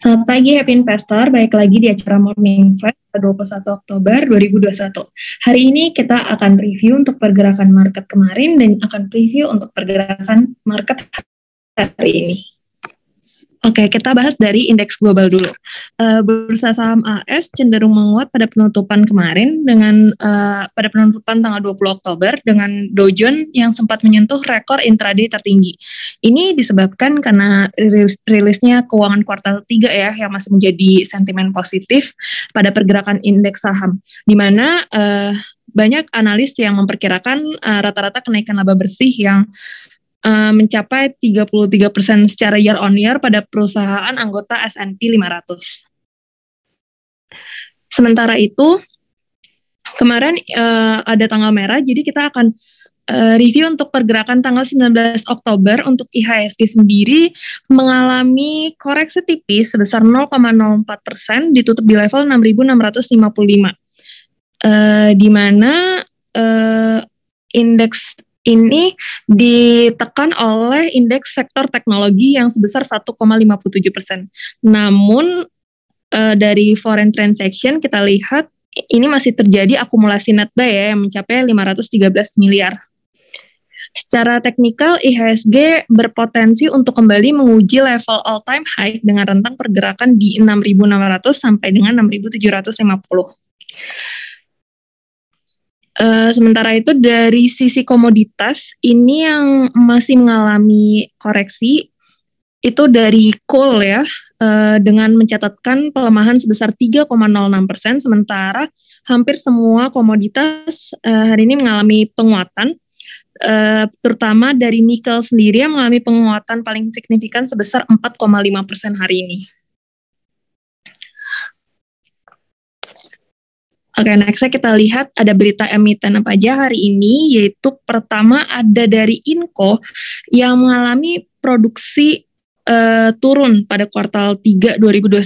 Selamat pagi Happy Investor, Baik lagi di acara Morning Flash 21 Oktober 2021. Hari ini kita akan review untuk pergerakan market kemarin dan akan preview untuk pergerakan market hari ini. Oke, kita bahas dari indeks global dulu. Uh, bursa saham AS cenderung menguat pada penutupan kemarin dengan uh, pada penutupan tanggal 20 Oktober dengan Dow Jones yang sempat menyentuh rekor intraday tertinggi. Ini disebabkan karena rilis, rilisnya keuangan kuartal 3 ya yang masih menjadi sentimen positif pada pergerakan indeks saham di mana uh, banyak analis yang memperkirakan rata-rata uh, rata -rata kenaikan laba bersih yang uh, mencapai 33% secara year on year pada perusahaan anggota S&P 500. Sementara itu, kemarin uh, ada tanggal merah, jadi kita akan uh, review untuk pergerakan tanggal 19 Oktober untuk IHSG sendiri mengalami koreksi tipis sebesar 0,04 persen ditutup di level 6.655. Uh, di mana uh, indeks ini ditekan oleh indeks sektor teknologi yang sebesar 1,57 persen. Namun uh, dari foreign transaction kita lihat ini masih terjadi akumulasi net buy ya, yang mencapai 513 miliar. Secara teknikal, IHSG berpotensi untuk kembali menguji level all time high dengan rentang pergerakan di 6.600 sampai dengan 6.750. Eh, sementara itu dari sisi komoditas ini yang masih mengalami koreksi itu dari coal ya uh, dengan mencatatkan pelemahan sebesar 3,06 persen sementara hampir semua komoditas uh, hari ini mengalami penguatan uh, terutama dari nikel sendiri yang mengalami penguatan paling signifikan sebesar 4,5 persen hari ini. Oke, nextnya kita lihat ada berita emiten apa aja hari ini, yaitu pertama ada dari Inco yang mengalami produksi uh, turun pada kuartal 3 2021.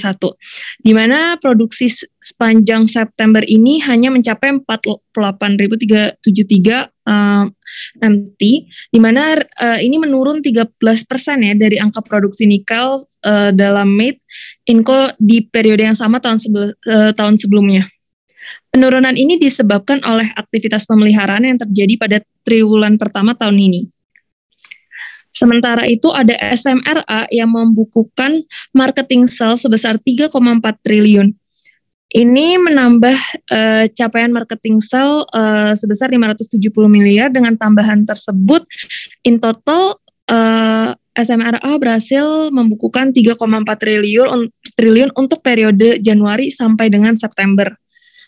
Di mana produksi sepanjang September ini hanya mencapai 48.373 uh, MT, di mana uh, ini menurun 13% ya dari angka produksi nikel uh, dalam MIT Inco di periode yang sama tahun, sebel, uh, tahun sebelumnya. Penurunan ini disebabkan oleh aktivitas pemeliharaan yang terjadi pada triwulan pertama tahun ini. Sementara itu ada SMRA yang membukukan marketing sales sebesar 3,4 triliun. Ini menambah uh, capaian marketing sale uh, sebesar 570 miliar dengan tambahan tersebut in total uh, eh, SMRA berhasil membukukan 3,4 triliun triliun untuk periode Januari sampai dengan September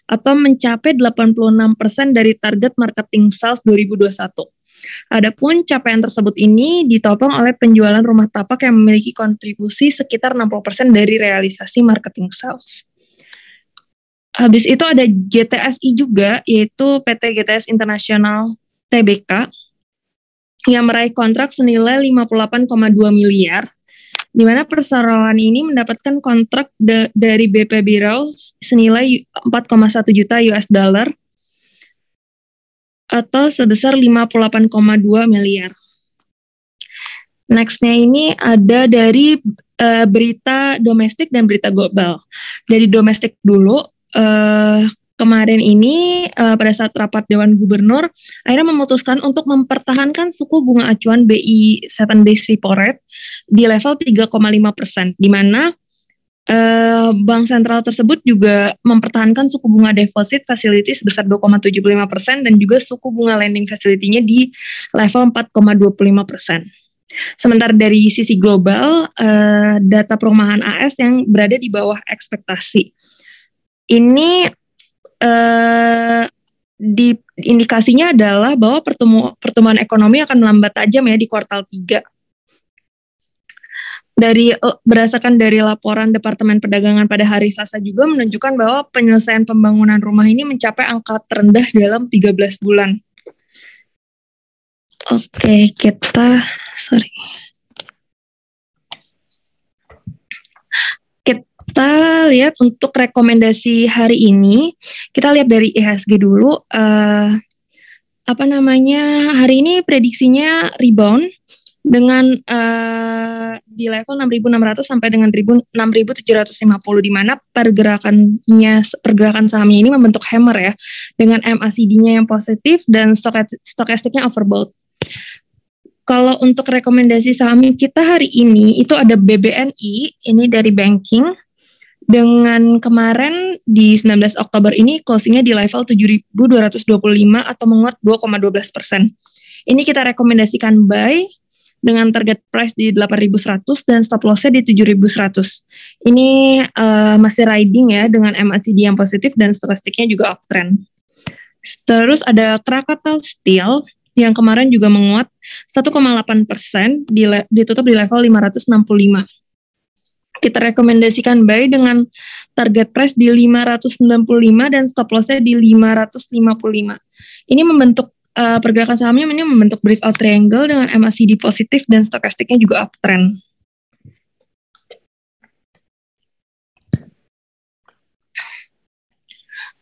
atau mencapai 86% dari target marketing sales 2021. Adapun capaian tersebut ini ditopang oleh penjualan rumah tapak yang memiliki kontribusi sekitar 60% dari realisasi marketing sales. Habis itu ada GTSI juga, yaitu PT GTS Internasional TBK yang meraih kontrak senilai 58,2 miliar di mana perseroan ini mendapatkan kontrak de, dari BP Birau senilai 4,1 juta US dollar atau sebesar 58,2 miliar. Nextnya ini ada dari uh, berita domestik dan berita global. Jadi domestik dulu, uh, kemarin ini uh, pada saat rapat Dewan Gubernur akhirnya memutuskan untuk mempertahankan suku bunga acuan BI 7 days repo rate di level 3,5 persen, di mana uh, bank sentral tersebut juga mempertahankan suku bunga deposit facility sebesar 2,75 persen dan juga suku bunga lending facility-nya di level 4,25 persen. Sementara dari sisi global, uh, data perumahan AS yang berada di bawah ekspektasi. Ini Eh, di indikasinya adalah bahwa pertumbuhan, pertumbuhan ekonomi akan melambat tajam ya di kuartal 3. Dari eh, berdasarkan dari laporan Departemen Perdagangan pada hari Selasa juga menunjukkan bahwa penyelesaian pembangunan rumah ini mencapai angka terendah dalam 13 bulan. Oke, okay, kita sorry. Kita lihat untuk rekomendasi hari ini, kita lihat dari IHSG dulu. Uh, apa namanya hari ini prediksinya rebound dengan uh, di level 6.600 sampai dengan 6.750 di mana pergerakannya pergerakan sahamnya ini membentuk hammer ya dengan MACD-nya yang positif dan stokastiknya overbought. Kalau untuk rekomendasi saham kita hari ini itu ada BBNI ini dari banking dengan kemarin di 19 Oktober ini closingnya di level 7.225 atau menguat 2,12 persen. Ini kita rekomendasikan buy dengan target price di 8.100 dan stop lossnya di 7.100. Ini uh, masih riding ya dengan MACD yang positif dan stokastiknya juga uptrend. Terus ada Krakatau Steel yang kemarin juga menguat 1,8 persen ditutup di level 565 kita rekomendasikan buy dengan target price di 595 dan stop lossnya di 555. Ini membentuk uh, pergerakan sahamnya ini membentuk breakout triangle dengan MACD positif dan stokastiknya juga uptrend.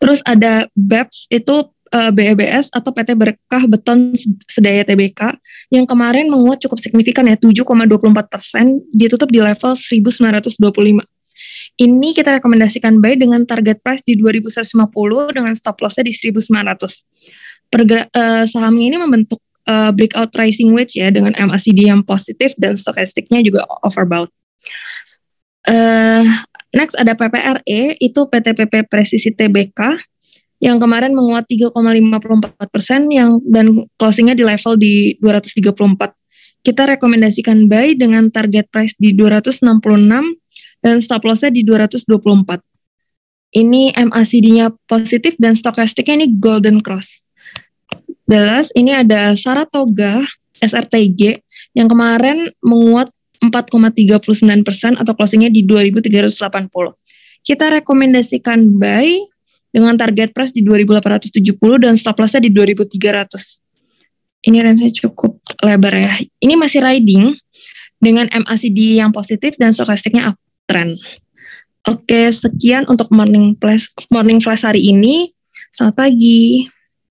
Terus ada BEPS itu uh, eh, BEBS atau PT Berkah Beton Sedaya TBK yang kemarin menguat cukup signifikan ya 7,24 persen ditutup di level 1925. Ini kita rekomendasikan buy dengan target price di 2150 dengan stop lossnya di 1900. Perger uh, sahamnya ini membentuk uh, breakout rising wedge ya dengan MACD yang positif dan stokastiknya juga overbought. Uh, next ada PPRE itu PT PP Presisi TBK yang kemarin menguat 3,54 persen yang dan closingnya di level di 234. Kita rekomendasikan buy dengan target price di 266 dan stop lossnya di 224. Ini MACD-nya positif dan stokastiknya ini golden cross. Jelas, ini ada Saratoga SRTG yang kemarin menguat 4,39 persen atau closingnya di 2.380. Kita rekomendasikan buy dengan target price di 2870 dan stop lossnya di 2300. Ini range cukup lebar ya. Ini masih riding dengan MACD yang positif dan stochasticnya uptrend. Oke, sekian untuk morning flash, morning flash hari ini. Selamat pagi.